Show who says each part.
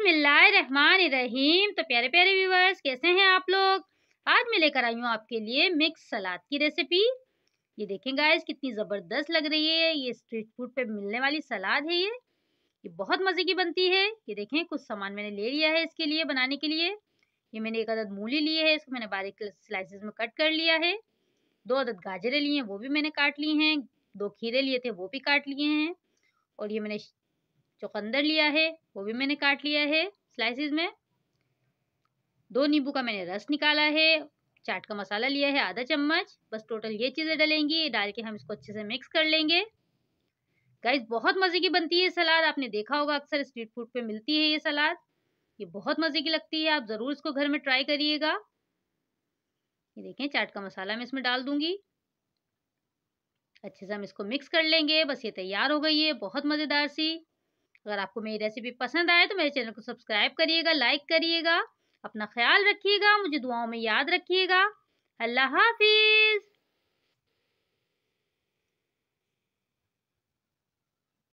Speaker 1: रहीम तो प्यारे प्यारे व्यूवर्स कैसे हैं आप लोग आज मैं लेकर आई हूँ आपके लिए मिक्स सलाद की रेसिपी ये देखें गाइस कितनी ज़बरदस्त लग रही है ये स्ट्रीट फूड पे मिलने वाली सलाद है ये ये बहुत मज़े की बनती है ये देखें कुछ सामान मैंने ले लिया है इसके लिए बनाने के लिए ये मैंने एक अदद मूली ली है इसको मैंने बारीक स्लाइसिस में कट कर लिया है दो अदद गाजरें ली हैं वो भी मैंने काट ली हैं दो खीरे लिए थे वो भी काट लिए हैं और ये मैंने चुकंदर लिया है वो भी मैंने काट लिया है स्लाइसिस में दो नींबू का मैंने रस निकाला है चाट का मसाला लिया है आधा चम्मच बस टोटल ये चीज़ें डलेंगी डाल के हम इसको अच्छे से मिक्स कर लेंगे गाइस बहुत मज़े की बनती है सलाद आपने देखा होगा अक्सर स्ट्रीट फूड पे मिलती है ये सलाद ये बहुत मज़े की लगती है आप ज़रूर इसको घर में ट्राई करिएगा ये देखें चाट का मसाला मैं इसमें डाल दूंगी अच्छे से हम इसको मिक्स कर लेंगे बस ये तैयार हो गई है बहुत मज़ेदार सी अगर आपको मेरी रेसिपी पसंद आए तो मेरे चैनल को सब्सक्राइब करिएगा लाइक करिएगा अपना ख्याल रखिएगा मुझे दुआओं में याद रखिएगा अल्लाह हाफिज